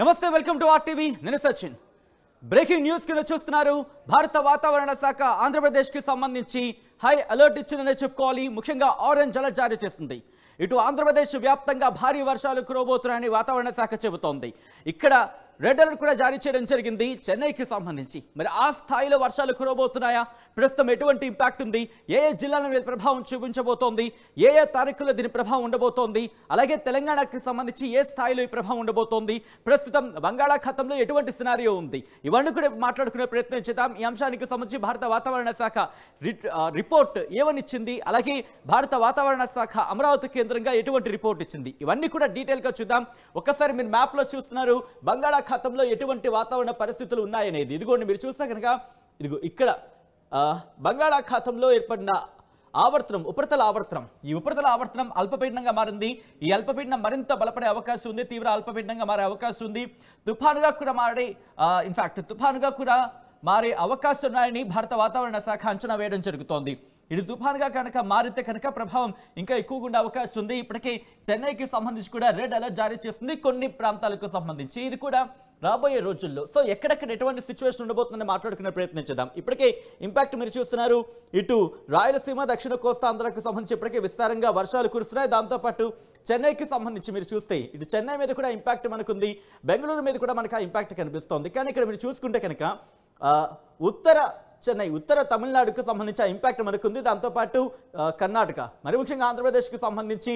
నమస్తే welcome to or TV నేను Sachin breaking news కింద చూస్తున్నారు భారత వాతావరణ శాఖ ఆంధ్రప్రదేశ్కి సంబంధించి హై అలర్ట్ ఇచ్చిందనే చెప్పుకోవాలి ముఖ్యంగా ఆరెంజ్ అలర్ట్ జారీ చేసింది ఇటు ఆంధ్రప్రదేశ్ వ్యాప్తంగా భారీ వర్షాలు కురవబోతున్నాయని వాతావరణ శాఖ చెబుతోంది ఇక్కడ రెడ్ అలర్ట్ కూడా జారీ చేయడం జరిగింది చెన్నైకి సంబంధించి మరి ఆ స్థాయిలో వర్షాలు కురవబోతున్నాయా ప్రస్తుతం ఎటువంటి ఇంపాక్ట్ ఉంది ఏ ఏ జిల్లాల మీద ప్రభావం చూపించబోతోంది ఏ ఏ తారీఖుల్లో దీని ప్రభావం ఉండబోతోంది అలాగే తెలంగాణకి సంబంధించి ఏ స్థాయిలో ఈ ప్రభావం ఉండబోతోంది ప్రస్తుతం బంగాళాఖాతంలో ఎటువంటి సినారియో ఉంది ఇవన్నీ కూడా మాట్లాడుకునే ప్రయత్నం చేద్దాం ఈ అంశానికి సంబంధించి భారత వాతావరణ శాఖ రిపోర్ట్ ఏమనిచ్చింది అలాగే భారత వాతావరణ శాఖ అమరావతి కేంద్రంగా ఎటువంటి రిపోర్ట్ ఇచ్చింది ఇవన్నీ కూడా డీటెయిల్గా చూద్దాం ఒక్కసారి మీరు మ్యాప్లో చూస్తున్నారు బంగాళాఖాతం ఖాతంలో ఎటువంటి వాతావరణ పరిస్థితులు ఉన్నాయనేది ఇదిగోండి మీరు చూస్తే కనుక ఇదిగో ఇక్కడ బంగాళాఖాతంలో ఏర్పడిన ఆవర్తనం ఉపరితల ఆవర్తనం ఈ ఉపరితల ఆవర్తనం అల్పపీడనంగా మారింది ఈ అల్పపీడనం మరింత బలపడే అవకాశం ఉంది తీవ్ర అల్పపీడనంగా మారే అవకాశం ఉంది తుఫానుగా కూడా మారే ఇన్ఫ్యాక్ట్ తుఫానుగా కూడా మారే అవకాశం ఉన్నాయని భారత వాతావరణ శాఖ అంచనా వేయడం జరుగుతోంది ఇది తుఫాన్గా కనుక మారితే కనుక ప్రభావం ఇంకా ఎక్కువగా ఉండే అవకాశం ఉంది ఇప్పటికీ చెన్నైకి సంబంధించి కూడా రెడ్ అలర్ట్ జారీ చేస్తుంది కొన్ని ప్రాంతాలకు సంబంధించి ఇది కూడా రాబోయే రోజుల్లో సో ఎక్కడెక్కడ ఎటువంటి సిచ్యువేషన్ ఉండబోతుందని మాట్లాడుకునే ప్రయత్నం చేద్దాం ఇప్పటికే ఇంపాక్ట్ మీరు చూస్తున్నారు ఇటు రాయలసీమ దక్షిణ కోస్తా ఆంధ్రాకు సంబంధించి ఇప్పటికే విస్తారంగా వర్షాలు కురుస్తున్నాయి దాంతోపాటు చెన్నైకి సంబంధించి మీరు చూస్తే ఇటు చెన్నై మీద కూడా ఇంపాక్ట్ మనకుంది బెంగళూరు మీద కూడా మనకు ఆ ఇంపాక్ట్ కనిపిస్తోంది కానీ ఇక్కడ మీరు చూసుకుంటే కనుక ఉత్తర చెన్నై ఉత్తర తమిళనాడుకు సంబంధించిన ఇంపాక్ట్ మనకుంది దాంతోపాటు కర్ణాటక మరి ముఖ్యంగా ఆంధ్రప్రదేశ్కి సంబంధించి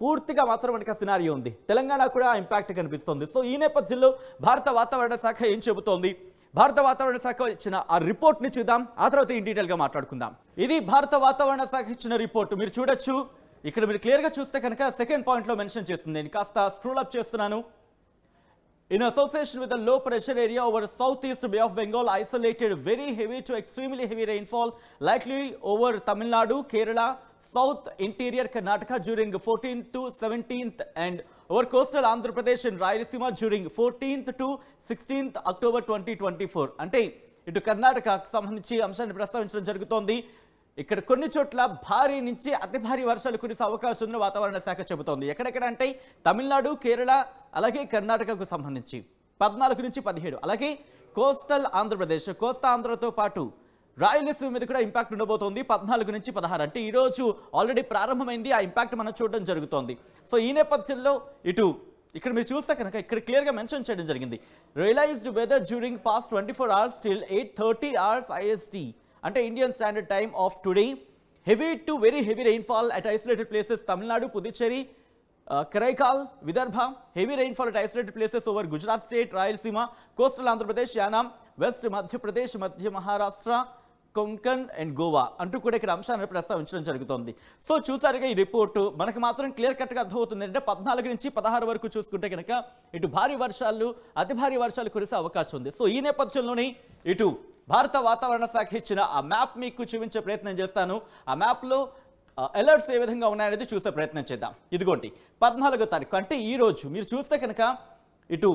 పూర్తిగా మాత్రం మనకి సినారీ ఉంది తెలంగాణ కూడా ఇంపాక్ట్ కనిపిస్తుంది సో ఈ నేపథ్యంలో భారత వాతావరణ శాఖ ఏం చెబుతోంది భారత వాతావరణ శాఖ ఇచ్చిన ఆ రిపోర్ట్ని చూద్దాం ఆ తర్వాత ఇన్ డీటెయిల్గా మాట్లాడుకుందాం ఇది భారత వాతావరణ శాఖ ఇచ్చిన రిపోర్ట్ మీరు చూడొచ్చు ఇక్కడ మీరు క్లియర్గా చూస్తే కనుక సెకండ్ పాయింట్లో మెన్షన్ చేస్తుంది నేను కాస్త స్క్రూల్ అప్ చేస్తున్నాను In association with the low pressure area over southeast Bay of Bengal, isolated very heavy to extremely heavy rainfall, likely over Tamil Nadu, Kerala, south interior Karnataka during 14th to 17th and over coastal Andhra Pradesh and Rayalaseema during 14th to 16th October 2024. అంటే ఇటు కర్ణాటకకు సంబంధించి అంశాన్ని ప్రస్తావించడం జరుగుతోంది ఇక్కడ కొన్ని చోట్ల భారీ నుంచి అతి భారీ వర్షాలు కురిసే అవకాశం ఉన్న వాతావరణ శాఖ చెబుతోంది ఎక్కడెక్కడ అంటే తమిళనాడు కేరళ అలాగే కర్ణాటకకు సంబంధించి పద్నాలుగు నుంచి పదిహేడు అలాగే కోస్టల్ ఆంధ్రప్రదేశ్ కోస్తా ఆంధ్రతో పాటు రాయలసీమ మీద కూడా ఇంపాక్ట్ ఉండబోతోంది పద్నాలుగు నుంచి పదహారు అంటే ఈరోజు ఆల్రెడీ ప్రారంభమైంది ఆ ఇంపాక్ట్ మనం చూడడం జరుగుతోంది సో ఈ నేపథ్యంలో ఇటు ఇక్కడ మీరు చూస్తే కనుక ఇక్కడ క్లియర్గా మెన్షన్ చేయడం జరిగింది realised weather during past twenty four hours till eight thirty hours IST అంటే Indian standard time of today heavy to very heavy rainfall at isolated places Tamil Nadu Puducherry Karaikal Vidarbha heavy rainfall at isolated places over Gujarat state Rayalaseema coastal Andhra Pradesh Yanam west Madhya Pradesh Madhya Maharashtra Konkan and Goa అంటూ కూడా ఇక్కడ అంశాన్ని ప్రస్తావించడం జరుగుతోంది so చూసారుగా ఈ report మనకు మాత్రం క్లియర్ కట్గా అర్థమవుతుంది అంటే పద్నాలుగు నుంచి పదహారు వరకు చూసుకుంటే కనుక ఇటు భారీ వర్షాలు అతి భారీ వర్షాలు కురిసే అవకాశం ఉంది సో ఈ నేపథ్యంలోనే ఇటు భారత వాతావరణ శాఖ ఇచ్చిన ఆ మ్యాప్ మీకు చూపించే ప్రయత్నం చేస్తాను ఆ మ్యాప్లో అలర్ట్స్ ఏ విధంగా ఉన్నాయనేది చూసే ప్రయత్నం చేద్దాం ఇదిగోండి పద్నాలుగో తారీఖు అంటే ఈరోజు మీరు చూస్తే కనుక ఇటు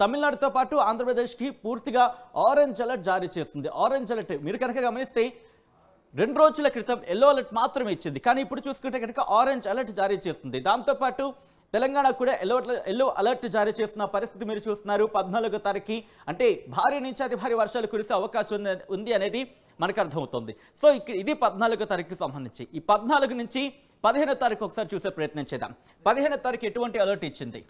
తమిళనాడుతో పాటు ఆంధ్రప్రదేశ్కి పూర్తిగా ఆరెంజ్ అలర్ట్ జారీ చేస్తుంది ఆరెంజ్ అలర్ట్ మీరు కనుక గమనిస్తే రెండు రోజుల క్రితం ఎల్లో అలర్ట్ మాత్రమే ఇచ్చింది కానీ ఇప్పుడు చూసుకుంటే కనుక ఆరెంజ్ అలర్ట్ జారీ చేస్తుంది దాంతోపాటు తెలంగాణ కూడా ఎల్లో ఎల్లో అలర్ట్ జారీ చేస్తున్న పరిస్థితి మీరు చూస్తున్నారు పద్నాలుగో తారీఖు అంటే భారీ నుంచి అతి భారీ వర్షాలు కురిసే అవకాశం ఉంది అనేది మనకు అర్థమవుతుంది సో ఇది పద్నాలుగో తారీఖుకి సంబంధించి ఈ పద్నాలుగు నుంచి పదిహేనో తారీఖు ఒకసారి చూసే ప్రయత్నం చేద్దాం పదిహేనో తారీఖు ఎటువంటి అలర్ట్ ఇచ్చింది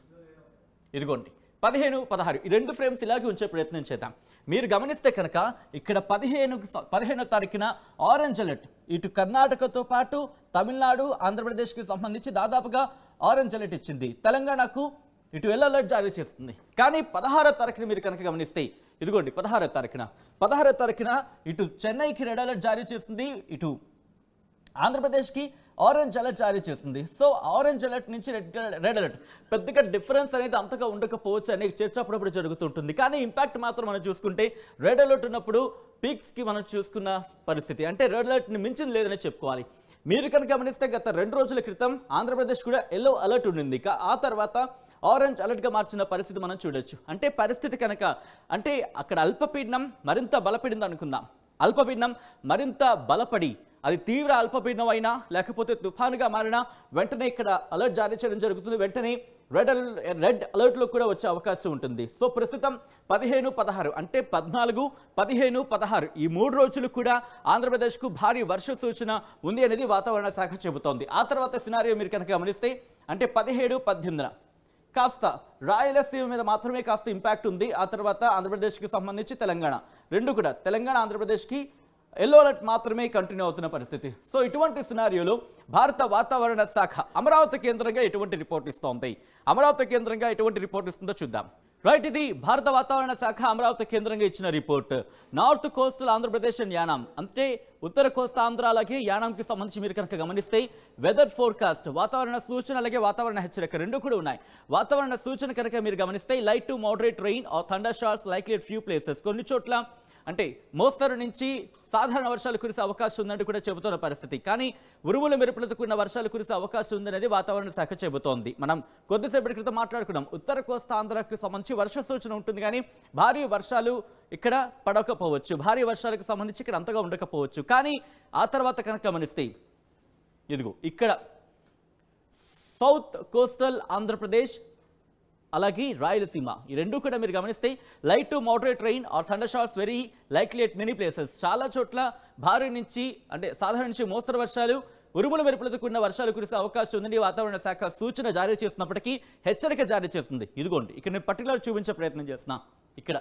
ఇదిగోండి పదిహేను పదహారు ఈ రెండు ఫ్రేమ్స్ ఇలాగే ఉంచే ప్రయత్నం చేద్దాం మీరు గమనిస్తే కనుక ఇక్కడ పదిహేను పదిహేనో తారీఖున ఆరెంజ్ అలర్ట్ ఇటు కర్ణాటకతో పాటు తమిళనాడు ఆంధ్రప్రదేశ్కి సంబంధించి దాదాపుగా ఆరెంజ్ అలర్ట్ ఇచ్చింది తెలంగాణకు ఇటు ఎల్లో అలర్ట్ జారీ చేస్తుంది కానీ పదహారో తారీఖున మీరు కనుక గమనిస్తే ఇదిగోండి పదహారో తారీఖున పదహారో తారీఖున ఇటు చెన్నైకి రెడ్ అలర్ట్ జారీ చేసింది ఇటు ఆంధ్రప్రదేశ్కి ఆరెంజ్ అలర్ట్ జారీ చేసింది సో ఆరెంజ్ అలర్ట్ నుంచి రెడ్ రెడ్ అలర్ట్ పెద్దగా డిఫరెన్స్ అనేది అంతగా ఉండకపోవచ్చు అనే చర్చ అప్పుడప్పుడు జరుగుతుంటుంది కానీ ఇంపాక్ట్ మాత్రం మనం చూసుకుంటే రెడ్ అలర్ట్ ఉన్నప్పుడు పీక్స్కి మనం చూసుకున్న పరిస్థితి అంటే రెడ్ అలర్ట్ని మించింది లేదని చెప్పుకోవాలి మీరు కనుక గమనిస్తే గత రెండు రోజుల క్రితం ఆంధ్రప్రదేశ్ కూడా ఎల్లో అలర్ట్ ఉండింది ఇక ఆ తర్వాత ఆరెంజ్ అలర్ట్గా మార్చిన పరిస్థితి మనం చూడొచ్చు అంటే పరిస్థితి కనుక అంటే అక్కడ అల్పపీడనం మరింత బలపడింది అనుకుందాం అల్పపీడనం మరింత బలపడి అది తీవ్ర అల్పపీడనం అయినా లేకపోతే తుఫానుగా మారినా వెంటనే ఇక్కడ అలర్ట్ జారీ చేయడం జరుగుతుంది వెంటనే రెడ్ రెడ్ అలర్ట్లో కూడా వచ్చే అవకాశం ఉంటుంది సో ప్రస్తుతం పదిహేను పదహారు అంటే పద్నాలుగు పదిహేను పదహారు ఈ మూడు రోజులు కూడా ఆంధ్రప్రదేశ్కు భారీ వర్ష సూచన ఉంది అనేది వాతావరణ శాఖ చెబుతోంది ఆ తర్వాత సినారియో మీరు కనుక గమనిస్తే అంటే పదిహేడు పద్దెనిమిదిన కాస్త రాయలసీమ మీద మాత్రమే కాస్త ఇంపాక్ట్ ఉంది ఆ తర్వాత ఆంధ్రప్రదేశ్కి సంబంధించి తెలంగాణ రెండు కూడా తెలంగాణ ఆంధ్రప్రదేశ్కి ఎల్లో అలర్ట్ మాత్రమే కంటిన్యూ అవుతున్న పరిస్థితి సో ఇటువంటి సినారియోలో భారత వాతావరణ శాఖ అమరావతి కేంద్రంగా ఎటువంటి రిపోర్ట్ ఇస్తోంది అమరావతి కేంద్రంగా ఎటువంటి రిపోర్ట్ ఇస్తుందో చూద్దాం రైట్ ఇది భారత వాతావరణ శాఖ అమరావతి కేంద్రంగా ఇచ్చిన రిపోర్ట్ నార్త్ కోస్టల్ ఆంధ్రప్రదేశ్ న్యానం అంటే ఉత్తర కోస్తాంధ్ర అలాగే యానాంకి సంబంధించి మీరు కనుక గమనిస్తే వెదర్ ఫోర్కాస్ట్ వాతావరణ సూచన అలాగే వాతావరణ హెచ్చరిక రెండు కూడా ఉన్నాయి వాతావరణ సూచన కనుక మీరు గమనిస్తే light to moderate rain or thunder showers likely few places కొన్ని చోట్ల అంటే మోస్తరు నుంచి సాధారణ వర్షాలు కురిసే అవకాశం ఉందని కూడా చెబుతున్న పరిస్థితి కానీ ఉరుముల మెరుపులతో కూడిన వర్షాలు కురిసే అవకాశం ఉందనేది వాతావరణ శాఖ చెబుతోంది మనం కొద్దిసేపటి క్రితం మాట్లాడుకున్నాం ఉత్తర కోస్తాంధ్రకు సంబంధించి వర్ష సూచన ఉంటుంది కానీ భారీ వర్షాలు ఇక్కడ పడకపోవచ్చు భారీ వర్షాలకు సంబంధించి ఇక్కడ అంతగా ఉండకపోవచ్చు కానీ ఆ తర్వాత కనుక గమనిస్తే ఇదిగో ఇక్కడ సౌత్ కోస్టల్ ఆంధ్రప్రదేశ్ అలాగే రాయలసీమ ఈ రెండు కూడా మీరు గమనిస్తే light to moderate rain or thunder showers very likely at many places చాలా చోట్ల భారీ నుంచి అంటే సాధారణ నుంచి మోస్తరు వర్షాలు ఉరుముల మెరుపులతో కూడిన వర్షాలు కురిసే అవకాశం ఉందని వాతావరణ శాఖ సూచన జారీ చేసినప్పటికీ హెచ్చరిక జారీ చేస్తుంది ఇదిగోండి ఇక్కడ నేను పర్టికులర్ చూపించే ప్రయత్నం చేస్తున్నా ఇక్కడ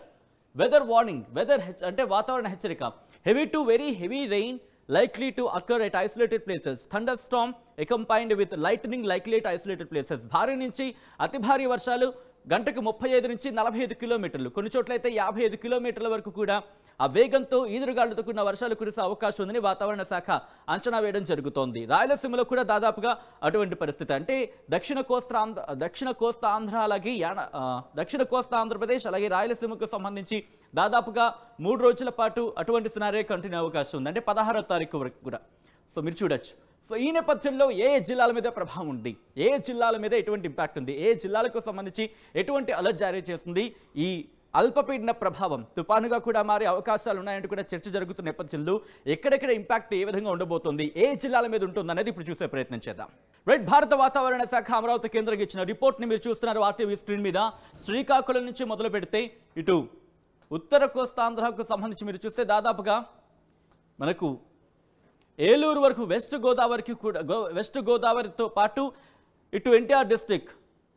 వెదర్ వార్నింగ్ వెదర్ అంటే వాతావరణ హెచ్చరిక heavy to very heavy rain likely to occur at isolated places thunderstorm accompanied with lightning likely at isolated places భారీ నుంచి అతి భారీ వర్షాలు గంటకు ముప్పై ఐదు నుంచి నలభై ఐదు కిలోమీటర్లు కొన్ని చోట్ల అయితే యాభై ఐదు కిలోమీటర్ల వరకు కూడా ఆ వేగంతో ఈదురుగాలుతో కూడిన వర్షాలు కురిసే అవకాశం ఉందని వాతావరణ శాఖ అంచనా వేయడం జరుగుతోంది రాయలసీమలో కూడా దాదాపుగా అటువంటి పరిస్థితి అంటే దక్షిణ కోస్తా దక్షిణ కోస్తా ఆంధ్ర అలాగే దక్షిణ కోస్తా ఆంధ్రప్రదేశ్ అలాగే రాయలసీమకు సంబంధించి దాదాపుగా మూడు రోజుల పాటు అటువంటి సినారే కంటిన్యూ అవకాశం ఉంది అంటే పదహారో తారీఖు వరకు కూడా సో మీరు చూడొచ్చు సో ఈ నేపథ్యంలో ఏ జిల్లాల మీద ప్రభావం ఉంది ఏ జిల్లాల మీద ఎటువంటి ఇంపాక్ట్ ఉంది ఏ జిల్లాలకు సంబంధించి ఎటువంటి అలర్ట్ జారీ చేస్తుంది ఈ అల్పపీడన ప్రభావం తుపానుగా కూడా మారే అవకాశాలు ఉన్నాయంటూ కూడా చర్చ జరుగుతున్న నేపథ్యంలో ఎక్కడెక్కడ ఇంపాక్ట్ ఏ విధంగా ఉండబోతోంది ఏ జిల్లాల మీద ఉంటుందనేది ఇప్పుడు చూసే ప్రయత్నం చేద్దాం రైట్ భారత వాతావరణ శాఖ అమరావతి కేంద్రంగా ఇచ్చిన రిపోర్ట్ని మీరు చూస్తున్నారు ఆర్టీవీ స్క్రీన్ మీద శ్రీకాకుళం నుంచి మొదలు పెడితే ఇటు ఉత్తర కోస్తాంధ్రకు సంబంధించి మీరు చూస్తే దాదాపుగా మనకు ఏలూరు వరకు వెస్ట్ గోదావరికి కూడా వెస్ట్ గోదావరితో పాటు ఇటు ఎన్టీఆర్ డిస్టిక్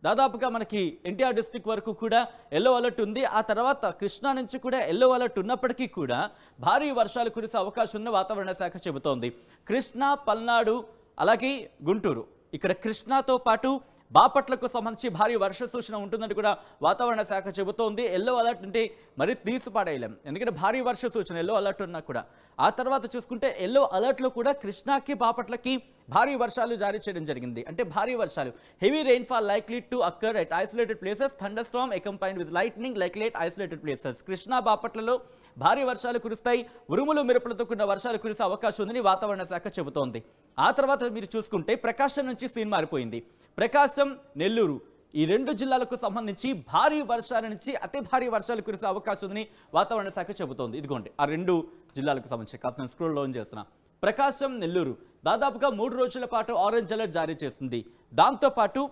దాదాపుగా మనకి ఎన్టీఆర్ డిస్టిక్ వరకు కూడా ఎల్లో అలర్ట్ ఉంది ఆ తర్వాత కృష్ణా నుంచి కూడా ఎల్లో అలర్ట్ ఉన్నప్పటికీ కూడా భారీ వర్షాలు కురిసే అవకాశం ఉన్న వాతావరణ శాఖ చెబుతోంది కృష్ణా పల్నాడు అలాగే గుంటూరు ఇక్కడ కృష్ణాతో పాటు బాపట్లకు సంబంధించి భారీ వర్ష సూచన ఉంటుందని కూడా వాతావరణ శాఖ చెబుతోంది ఎల్లో అలర్ట్ అంటే మరీ తీసి పాడేయలేం ఎందుకంటే భారీ వర్ష సూచన ఎల్లో అలర్ట్ ఉన్నా కూడా ఆ తర్వాత చూసుకుంటే ఎల్లో అలర్ట్లో కూడా కృష్ణాకి బాపట్లకి భారీ వర్షాలు జారీ చేయడం జరిగింది అంటే భారీ వర్షాలు heavy rainfall likely to occur at isolated places thunderstorm accompanied with lightning likely at isolated places Krishna బాపట్లలో భారీ వర్షాలు కురుస్తాయి ఉరుములు మెరుపులతో కూడిన వర్షాలు కురిసే అవకాశం ఉందని వాతావరణ శాఖ చెబుతోంది ఆ తర్వాత మీరు చూసుకుంటే ప్రకాశం నుంచి సీన్ మారిపోయింది ప్రకాశం నెల్లూరు ఈ రెండు జిల్లాలకు సంబంధించి భారీ వర్షాల నుంచి అతి భారీ వర్షాలు కురిసే అవకాశం ఉందని వాతావరణ శాఖ చెబుతోంది ఇదిగోండి ఆ రెండు జిల్లాలకు సంబంధించి కాస్త నేను స్క్రోల్ చేస్తున్నా ప్రకాశం నెల్లూరు దాదాపుగా మూడు రోజుల పాటు ఆరెంజ్ అలర్ట్ జారీ చేసింది దాంతోపాటు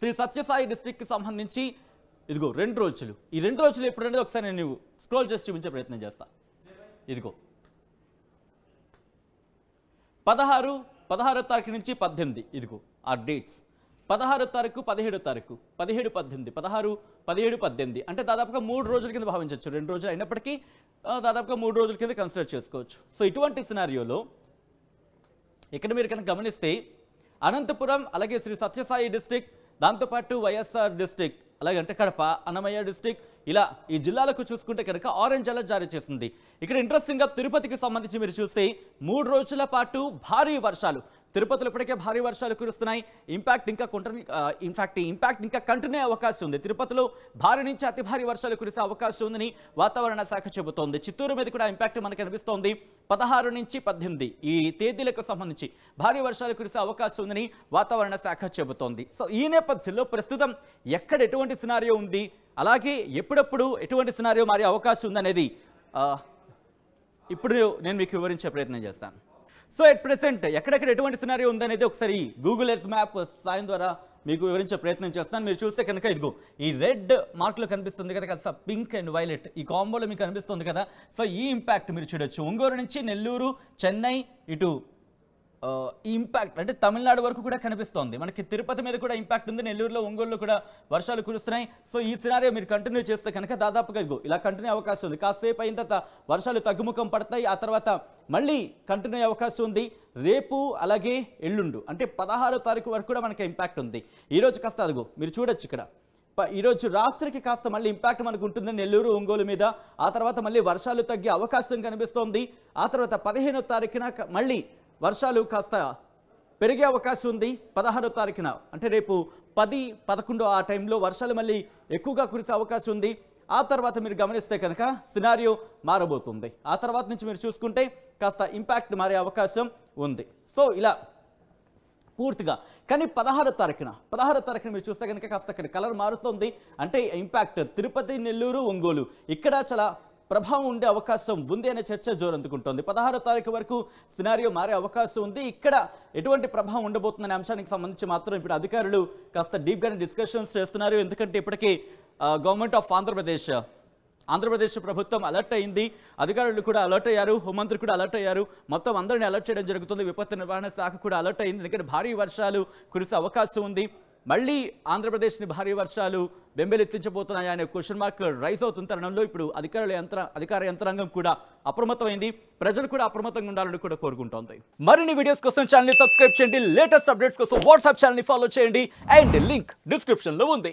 శ్రీ సత్యసాయి డిస్టిక్కి సంబంధించి ఇదిగో రెండు రోజులు ఈ రెండు రోజులు ఎప్పుడంటే ఒకసారి నేను స్క్రోల్ చేసి చూపించే ప్రయత్నం చేస్తా ఇదిగో పదహారు పదహారో తారీఖు నుంచి పద్దెనిమిది ఇదిగో ఆ డేట్స్ పదహారో తారీఖు పదిహేడో తారీఖు పదిహేడు పద్దెనిమిది పదహారు పదిహేడు పద్దెనిమిది అంటే దాదాపుగా మూడు రోజుల కింద భావించవచ్చు రెండు రోజులు అయినప్పటికీ దాదాపుగా మూడు రోజుల కింద కన్సిడర్ చేసుకోవచ్చు సో ఇటువంటి సినారియోలో ఇక్కడ మీరు కనుక గమనిస్తే అనంతపురం అలాగే శ్రీ సత్యసాయి డిస్టిక్ దాంతోపాటు వైఎస్ఆర్ డిస్టిక్ అలాగంటే కడప అన్నమయ్య డిస్టిక్ ఇలా ఈ జిల్లాలకు చూసుకుంటే కనుక ఆరెంజ్ అలర్ట్ జారీ చేసింది ఇక్కడ ఇంట్రెస్టింగ్గా తిరుపతికి సంబంధించి మీరు చూస్తే మూడు రోజుల పాటు భారీ వర్షాలు తిరుపతిలో ఇప్పటికే భారీ వర్షాలు కురుస్తున్నాయి ఇంపాక్ట్ ఇంకా కొంటని ఇన్ఫాక్ట్ ఇంపాక్ట్ ఇంకా కంటిన్యూ అవకాశం ఉంది తిరుపతిలో భారీ నుంచి అతి భారీ వర్షాలు కురిసే అవకాశం ఉందని వాతావరణ శాఖ చెబుతోంది చిత్తూరు మీద కూడా ఇంపాక్ట్ మనకు కనిపిస్తోంది పదహారు నుంచి పద్దెనిమిది ఈ తేదీలకు సంబంధించి భారీ వర్షాలు కురిసే అవకాశం ఉందని వాతావరణ శాఖ చెబుతోంది సో ఈ నేపథ్యంలో ప్రస్తుతం ఎక్కడ ఎటువంటి సినారియో ఉంది అలాగే ఎప్పుడప్పుడు ఎటువంటి సినారియో మారే అవకాశం ఉందనేది ఇప్పుడు నేను మీకు వివరించే ప్రయత్నం చేస్తాను సో ఎట్ ప్రెసెంట్ ఎక్కడెక్కడ ఎటువంటి సినారీ ఉందనేది ఒకసారి గూగుల్ ఎర్త్ మ్యాప్ సాయం ద్వారా మీకు వివరించే ప్రయత్నం చేస్తున్నాను మీరు చూస్తే కనుక ఇదిగో ఈ రెడ్ మార్క్లో కనిపిస్తుంది కదా కదా పింక్ అండ్ వైలెట్ ఈ కాంబోలో మీకు కనిపిస్తుంది కదా సో ఈ ఇంపాక్ట్ మీరు చూడొచ్చు ఒంగోలు నుంచి నెల్లూరు చెన్నై ఇటు ఇంపాక్ట్ అంటే తమిళనాడు వరకు కూడా కనిపిస్తోంది మనకి తిరుపతి మీద కూడా ఇంపాక్ట్ ఉంది నెల్లూరులో ఒంగోలులో కూడా వర్షాలు కురుస్తున్నాయి సో ఈ సినారియో మీరు కంటిన్యూ చేస్తే కనుక దాదాపుగా ఇగో ఇలా కంటిన్యూ అవకాశం ఉంది కాసేపు అయిన తర్వాత వర్షాలు తగ్గుముఖం పడతాయి ఆ తర్వాత మళ్ళీ కంటిన్యూ అయ్యే అవకాశం ఉంది రేపు అలాగే ఎల్లుండు అంటే పదహారో తారీఖు వరకు కూడా మనకి ఇంపాక్ట్ ఉంది ఈరోజు కాస్త అదిగో మీరు చూడొచ్చు ఇక్కడ ఈరోజు రాత్రికి కాస్త మళ్ళీ ఇంపాక్ట్ మనకు ఉంటుంది నెల్లూరు ఒంగోలు మీద ఆ తర్వాత మళ్ళీ వర్షాలు తగ్గే అవకాశం కనిపిస్తోంది ఆ తర్వాత పదిహేనో తారీఖున మళ్ళీ వర్షాలు కాస్త పెరిగే అవకాశం ఉంది పదహారో తారీఖున అంటే రేపు పది పదకొండో ఆ టైంలో వర్షాలు మళ్ళీ ఎక్కువగా కురిసే అవకాశం ఉంది ఆ తర్వాత మీరు గమనిస్తే కనుక సినారియో మారబోతుంది ఆ తర్వాత నుంచి మీరు చూసుకుంటే కాస్త ఇంపాక్ట్ మారే అవకాశం ఉంది సో ఇలా పూర్తిగా కానీ పదహారో తారీఖున పదహారో తారీఖున మీరు చూస్తే కనుక కాస్త అక్కడ కలర్ మారుతుంది అంటే ఇంపాక్ట్ తిరుపతి నెల్లూరు ఒంగోలు ఇక్కడ చాలా ప్రభావం ఉండే అవకాశం ఉంది అనే చర్చ జోరందుకుంటోంది పదహారో తారీఖు వరకు సినారియో మారే అవకాశం ఉంది ఇక్కడ ఎటువంటి ప్రభావం ఉండబోతుందనే అంశానికి సంబంధించి మాత్రం ఇప్పుడు అధికారులు కాస్త డీప్గానే డిస్కషన్స్ చేస్తున్నారు ఎందుకంటే ఇప్పటికీ గవర్నమెంట్ ఆఫ్ ఆంధ్రప్రదేశ్ ఆంధ్రప్రదేశ్ ప్రభుత్వం అలర్ట్ అయింది అధికారులు కూడా అలర్ట్ అయ్యారు హోంమంత్రి కూడా అలర్ట్ అయ్యారు మొత్తం అందరినీ అలర్ట్ చేయడం జరుగుతుంది విపత్తు నిర్వహణ శాఖ కూడా అలర్ట్ అయింది ఎందుకంటే భారీ వర్షాలు కురిసే అవకాశం ఉంది మళ్ళీ ఆంధ్రప్రదేశ్ని భారీ వర్షాలు బెంబెలెత్తించబోతున్నాయి అనే క్వశ్చన్ మార్క్ రైజ్ అవుతున్న తరుణంలో ఇప్పుడు అధికారుల యంత్ర అధికార యంత్రాంగం కూడా అప్రమత్తమైంది ప్రజలు కూడా అప్రమత్తంగా ఉండాలని కూడా కోరుకుంటోంది మరిన్ని వీడియోస్ కోసం ఛానల్ని సబ్స్క్రైబ్ చేయండి లేటెస్ట్ అప్డేట్స్ కోసం వాట్సాప్ ఛానల్ని ఫాలో చేయండి అండ్ లింక్ డిస్క్రిప్షన్లో ఉంది